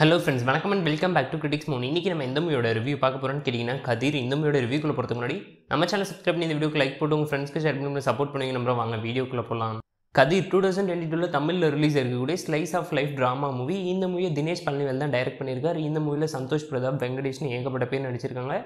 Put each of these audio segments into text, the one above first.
hello friends வணக்கம் and welcome back to critics மூணு இன்றைக்கி நம்ம எந்த மூவியோட ரிவ்யூ பார்க்க போகிறோம்னு கேட்டிங்கன்னா கதிர் இந்த மூவியோட ரிவ்யூக்குள்ள போகிறதுக்கு முன்னாடி நம்ம சேனல் சப்ஸ்கிரைப் பண்ணி இந்த வீடியோக்கு லைக் போட்டு உங்கள் ஃப்ரெண்ட்ஸ்க்கு ஷேர் பண்ணி சப்போர்ட் பண்ணுங்க நம்ம வாங்க வீடியோக்குள்ளே போகலாம் கதிர் டூ தௌசண்ட் டுவெண்ட்டி டூவில் தமிழில் ரிலீஸ் இருக்கக்கூடிய slice of life drama movie இந்த மூவியை தினேஷ் பழனிவேல் தான் டைரக்ட் பண்ணியிருக்காரு இந்த மூவியில் சந்தோஷ் பிரதாப் வெங்கடேஷ்னு ஏகப்பட்ட பேர் நடிச்சிருக்காங்க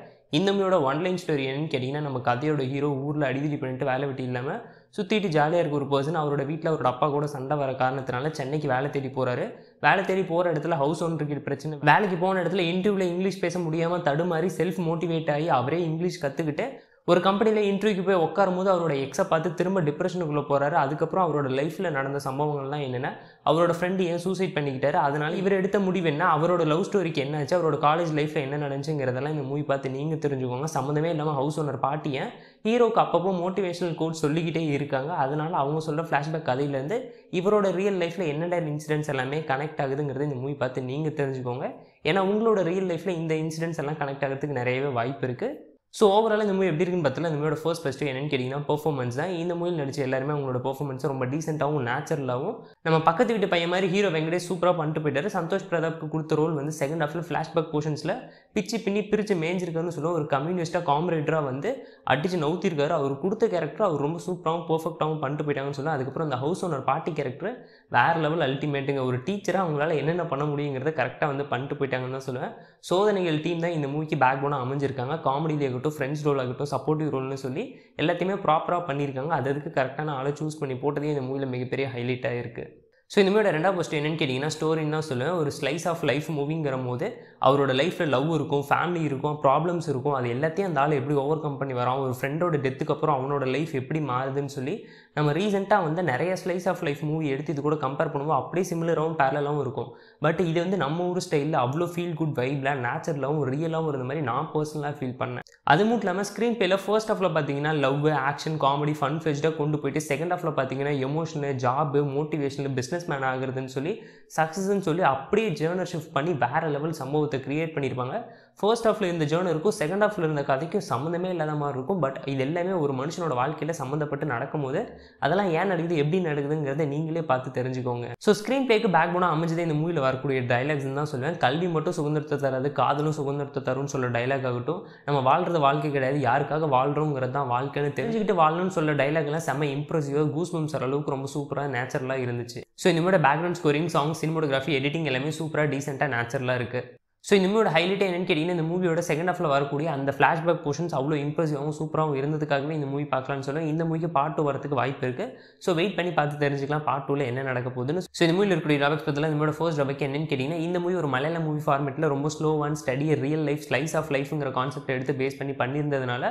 இந்த மூவியோட லைன் ஸ்டோரி என்னன்னு கேட்டிங்கன்னா நம்ம கதையோட ஹீரோ ஊரில் அடிதடி பண்ணிட்டு வேலை வெட்டி இல்லாமல் சுற்றிட்டு ஜாலியாக இருக்க ஒரு பர்சன் அவரோட வீட்டில் அவரோட அப்பா கூட சண்டை வர காரணத்தினால சென்னைக்கு வேலை தேடி போகிறாரு வேலை தேடி போகிற இடத்துல ஹவுஸ் ஓனருக்கு பிரச்சனை வேலைக்கு போன இடத்துல இன்டர்வியூவில் இங்கிலீஷ் பேச முடியாமல் தடுமாறி செல்ஃப் மோட்டிவேட் ஆகி அவரே இங்கிலீஷ் கற்றுக்கிட்டு ஒரு கம்பெனியில் இன்டர்வியூக்கு போய் உட்காரும் போது அவரோட எக்ஸை பார்த்து திரும்ப டிப்ரெஷனுக்குள்ளே போகிறாரு அதுக்கப்புறம் அவரோட லைஃப்பில் நடந்த சம்பவங்கள்லாம் என்னென்ன அவரோட ஃப்ரெண்டு ஏன் சூசைட் பண்ணிக்கிட்டாரு அதனால் இவர் எடுத்த முடிவு என்ன அவரோட லவ் ஸ்டோரிக்கு என்ன ஆச்சு அவரோட காலேஜ் லைஃப்பில் என்ன நடந்துச்சுங்கிறதெல்லாம் இந்த மூவி பார்த்து நீங்கள் தெரிஞ்சுக்கோங்க சம்மந்தமே இல்லாமல் ஹவுஸ் ஓனர் பாட்டியை ஹீரோக்கு அப்பப்போ மோட்டிவேஷனல் கோட் சொல்லிக்கிட்டே இருக்காங்க அதனால் அவங்க சொல்கிற ஃப்ளாஷ்பேக் கதையிலேருந்து இவரோட ரியல் லைஃப்பில் என்னென்ன இன்சிடென்ட்ஸ் எல்லாமே கனெக்ட் ஆகுதுங்கிறது இந்த மூவி பார்த்து நீங்கள் தெரிஞ்சுக்கோங்க ஏன்னா உங்களோட ரியல் லைஃப்பில் இந்த இன்சிடென்ட்ஸ் எல்லாம் கனெக்ட் ஆகிறதுக்கு நிறையவே வாய்ப்பு இருக்குது ஸோ ஓவரால் இந்த மூவி எப்படி இருக்குன்னு பார்த்தா இந்த மூவியோட ஃபர்ஸ்ட் ஃபஸ்ட்டு என்னன்னு கேட்டிங்கன்னா பர்ஃபார்மன்ஸ் தான் இந்த மூவியில் நடிச்ச எல்லாருமே அவங்களோட பர்ஃபார்மன்ஸ் ரொம்ப டீசென்ட்டாகவும் நேச்சுரலாகவும் நம்ம பக்கத்து வீட்டு பையன் மாதிரி ஹீரோ வெங்கடேஷ் சூப்பராக பண்ணிட்டு போயிட்டார் சந்தோஷ் பிரதாப்க்கு கொடுத்த ரோல் வந்து செகண்ட் ஆஃப்ல ஃப்ளாஷ்பேக் போர்ஷன்ஸில் பிச்சு பின்னி பிரித்து மேஞ்சிருக்காருன்னு சொல்லுவோம் ஒரு கம்யூனிஸ்ட்டாக காம்ரேடராக வந்து அடிச்சு நவுத்திருக்காரு அவர் கொடுத்த கேரக்டர் அவர் ரொம்ப சூப்பராகவும் பர்ஃபெக்டாகவும் பண்ணிட்டு போயிட்டாங்கன்னு சொல்லுவோம் அதுக்கப்புறம் அந்த ஹவுஸ் ஓனர் பாட்டி கேரக்டர் வேறு லெவல் அல்டிமேட்டுங்க ஒரு டீச்சராக அவங்களால என்னென்ன பண்ண முடியுங்கிறத கரெக்டாக வந்து பண்ணிட்டு போயிட்டாங்கன்னு தான் சொல்லுவேன் சோதனைகள் டீம் தான் இந்த மூவிக்கு பேக் போனால் அமைஞ்சிருக்காங்க காமெடியில் ஆகட்டும் ஃப்ரெண்ட்ஸ் ரோல் ஆகட்டும் சப்போர்ட்டிவ் ரோல்னு சொல்லி எல்லாத்தையுமே ப்ராப்பராக பண்ணியிருக்காங்க அது அதுக்கு கரெக்டான ஆளை சூஸ் பண்ணி போட்டதே இந்த மூவியில் மிகப்பெரிய ஹைலைட்டாக இருக்குது ஸோ இந்த மாதிரியோட ரெண்டாவது என்னென்னு கேட்டிங்கன்னா ஸ்டோரின்னு தான் சொல்லுவேன் ஒரு ஸ்லைஸ் ஆஃப் லைஃப் மூவிங்கிற போது அவரோட லைஃப்பில் லவ் இருக்கும் ஃபேமிலி இருக்கும் ப்ராப்ளம்ஸ் இருக்கும் அது எல்லாத்தையும் அந்த ஆள் எப்படி ஓவர் கம் பண்ணி வரான் ஒரு ஃப்ரெண்டோட டெத்துக்கு அப்புறம் அவனோட லைஃப் எப்படி மாறுதுன்னு சொல்லி நம்ம ரீசெண்டாக வந்து நிறைய ஸ்லைஸ் ஆஃப் லைஃப் மூவி எடுத்து இது கூட கம்பேர் பண்ணுவோம் அப்படியே சிமிலராகவும் பேரலாகவும் இருக்கும் பட் இது வந்து நம்ம ஊர் ஸ்டைலில் அவ்வளோ ஃபீல் குட் வைப்பில் நேச்சுரலாகவும் ரியலாகவும் இருந்த மாதிரி நான் பர்சனலாக ஃபீல் பண்ணேன் அது மட்டும் இல்லாமல் ஸ்க்ரீன் பேல ஃபர்ஸ்ட் ஆஃப்ல பார்த்தீங்கன்னா லவ் ஆக்ஷன் காமெடி ஃபன் ஃபெஸ்டாக கொண்டு போயிட்டு செகண்ட் ஆஃப்ல பார்த்தீங்கன்னா emotion job motivational business businessman ஆகுறதுன்னு சொல்லி சக்ஸஸ்ன்னு சொல்லி அப்படியே ஜேர்னர் ஷிஃப்ட் பண்ணி வேறு லெவல் சம்பவத்தை க்ரியேட் பண்ணியிருப்பாங்க ஃபர்ஸ்ட் ஆஃப்ல இருந்த ஜேர்ன் இருக்கும் செகண்ட் ஆஃப்ல இருந்த கதைக்கும் சம்மந்தமே இல்லாத மாதிரி இருக்கும் பட் இது எல்லாமே ஒரு மனுஷனோட வாழ்க்கையில் சம்மந்தப்பட்டு நடக்கும் போது அதெல்லாம் ஏன் நடக்குது எப்படி நடக்குதுங்கிறத நீங்களே பார்த்து தெரிஞ்சுக்கோங்க ஸோ ஸ்க்ரீன் பிளேக்கு பேக் போனால் அமைஞ்சதே இந்த மூவியில் வரக்கூடிய டைலாக்ஸ் தான் சொல்லுவேன் கல்வி மட்டும் சுதந்திரத்தை தராது காதலும் சுதந்திரத்தை தரும்னு சொல்ல டைலாக் ஆகட்டும் நம்ம வாழ்கிறது வாழ்க்கை கிடையாது யாருக்காக வாழ்கிறோங்கிறது தான் வாழ்க்கைன்னு தெரிஞ்சுக்கிட்டு வாழணும்னு சொல்ல டைலாக்லாம் செம்ம இம்ப்ரெசிவாக கூஸ் மம்சர் அளவுக்கு ரொம்ப சூப்பராக நேச்சுரலாக இருந்துச்சு ஸோ இந்த மாதிரி background scoring song cinematography editing எல்லாமே சூப்பராக டீசெண்டாக நேச்சுரலாக இருக்குது ஸோ இந்த மூவியோட ஹைலைட் என்னென்னு கேட்டிங்கன்னா இந்த மூவியோட செகண்ட் ஆஃபில் வரக்கூடிய அந்த ஃப்ளாஷ்பேக் போர்ஷன்ஸ் அவ்வளோ இம்ப்ரெசிவாகவும் சூப்பராகவும் இருந்ததுக்காகவே இந்த மூவி பார்க்கலாம்னு சொல்லுவேன் இந்த மூவிக்கு பார்ட் டூ வரதுக்கு வாய்ப்பு இருக்குது ஸோ வெயிட் பண்ணி பார்த்து தெரிஞ்சுக்கலாம் பார்ட் டூவில் என்ன நடக்க போகுதுன்னு ஸோ இந்த மூவியில் இருக்கக்கூடிய டாபிக்ஸ் பற்றி இந்த ஃபர்ஸ்ட் டாபிக் என்னன்னு கேட்டிங்கன்னா இந்த மூவி ஒரு மலையாள மூவி ஃபார்மெட்டில் ரொம்ப ஸ்லோவான study real life slice of லைஃப்ங்கிற கான்செப்ட் எடுத்து பேஸ் பண்ணி பண்ணியிருந்ததுனால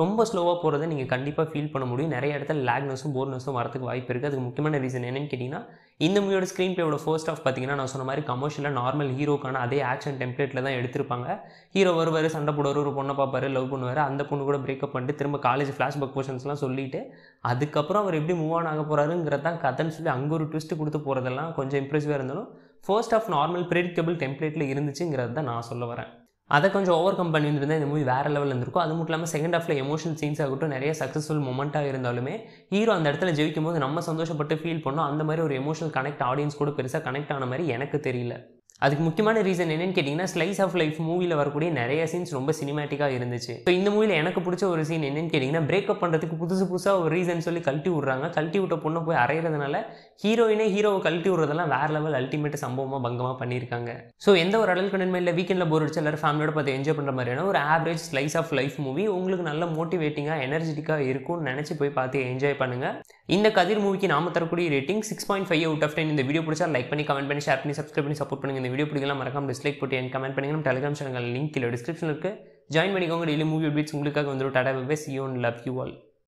ரொம்ப ஸ்லோவாக போகிறத நீங்கள் கண்டிப்பாக ஃபீல் பண்ண முடியும் நிறைய இடத்துல லேக்னஸும் போர்னஸும் வரதுக்கு வாய்ப்பு இருக்குது அதுக்கு முக்கியமான ரீசன் என்னென்னு கேட்டிங்கன்னா இந்த மூவியோட ஸ்க்ரீன் பிளேயோட ஃபர்ஸ்ட் ஆஃப் பார்த்தீங்கன்னா நான் சொன்ன மாதிரி கமர்ஷியலாக நார்மல் ஹீரோக்கான அதே ஆக்ஷன் டெம்ப்ளேட்டில் தான் எடுத்திருப்பாங்க ஹீரோ வருவார் சண்டை போடுவார் ஒரு பொண்ணை பார்ப்பாரு லவ் பண்ணுவார் அந்த பொண்ணு கூட பிரேக்கப் பண்ணிட்டு திரும்ப காலேஜ் ஃப்ளாஷ்பேக் போர்ஷன்ஸ்லாம் சொல்லிட்டு அதுக்கப்புறம் அவர் எப்படி மூவ் ஆன் ஆக போகிறாருங்கிறது தான் கதைன்னு சொல்லி அங்கே ஒரு ட்விஸ்ட் கொடுத்து போகிறதெல்லாம் கொஞ்சம் இம்ப்ரெசிவாக இருந்தாலும் ஃபர்ஸ்ட் ஆஃப் நார்மல் ப்ரெடிக்டபிள் டெம்ப்ளேட்டில் இருந்துச்சுங்கிறது தான் நான் சொல்ல வரேன் அதை கொஞ்சம் ஓவர் கம் பண்ணியிருந்தால் இந்த மூவி வேறு லெவலில் இருந்திருக்கும் அது மட்டும் இல்லாமல் செகண்ட் ஹாஃபில் எமோஷனல் சீன்ஸ் ஆகட்டும் நிறைய சக்ஸஸ்ஃபுல் மொமெண்ட்டாக இருந்தாலுமே ஹீரோ அந்த இடத்துல ஜெயிக்கும் போது நம்ம சந்தோஷப்பட்டு ஃபீல் பண்ணோம் அந்த மாதிரி ஒரு எமோஷனல் கனெக்ட் ஆடியன்ஸ் கூட பெருசாக கனெக்ட் ஆன மாதிரி எனக்கு தெரியல அதுக்கு முக்கியமான ரீசன் என்னன்னு கேட்டிங்கன்னா ஸ்லைஸ் ஆஃப் லைஃப் மூவியில் வரக்கூடிய நிறைய சீன்ஸ் ரொம்ப சினிமேட்டிக்காக இருந்துச்சு ஸோ இந்த மூவியில் எனக்கு பிடிச்ச ஒரு சீன் என்னன்னு கேட்டிங்கன்னா பிரேக்கப் பண்ணுறதுக்கு புதுசு புதுசாக ஒரு ரீசன் சொல்லி கழட்டி விட்றாங்க கழட்டி விட்ட பொண்ணை போய் அரைகிறதுனால ஹீரோயினே ஹீரோவை கழட்டி விட்றதெல்லாம் வேறு லெவல் அல்டிமேட் சம்பவமாக பங்கமாக பண்ணியிருக்காங்க ஸோ எந்த ஒரு அடல் நன்மை இல்லை வீக்கெண்டில் போர் அடிச்சு எல்லாரும் ஃபேமிலியோட பார்த்து என்ஜாய் பண்ணுற மாதிரியான ஒரு average slice of life movie உங்களுக்கு நல்ல மோட்டிவேட்டிங்காக எனர்ஜெட்டிக்காக இருக்கும்னு நினச்சி போய் பார்த்து என்ஜாய் பண்ணுங்கள் இந்த கதிர் மூவிக்கு நாம தரக்கூடிய rating six point five out of ten இந்த வீடியோ பிடிச்சா லைக் பண்ணி கமெண்ட் பண்ணி ஷேர் பண்ணி சப்ஸ்கிரைப் பண்ணி சப்போர்ட் பண்ணுங்க இந்த வீடியோ பிடிக்கலாம் மறக்காமல் டிஸ்லைக் போட்டு என் கமெண்ட் பண்ணுங்க டெலிகிராம் சேனல் லிங்க் இல்லை டிஸ்கிரிப்ஷன் இருக்குது ஜாயின் பண்ணிக்கோங்க டெய்லி மூவி அப்டேட்ஸ் உங்களுக்காக வந்துடும் tata bye see love you all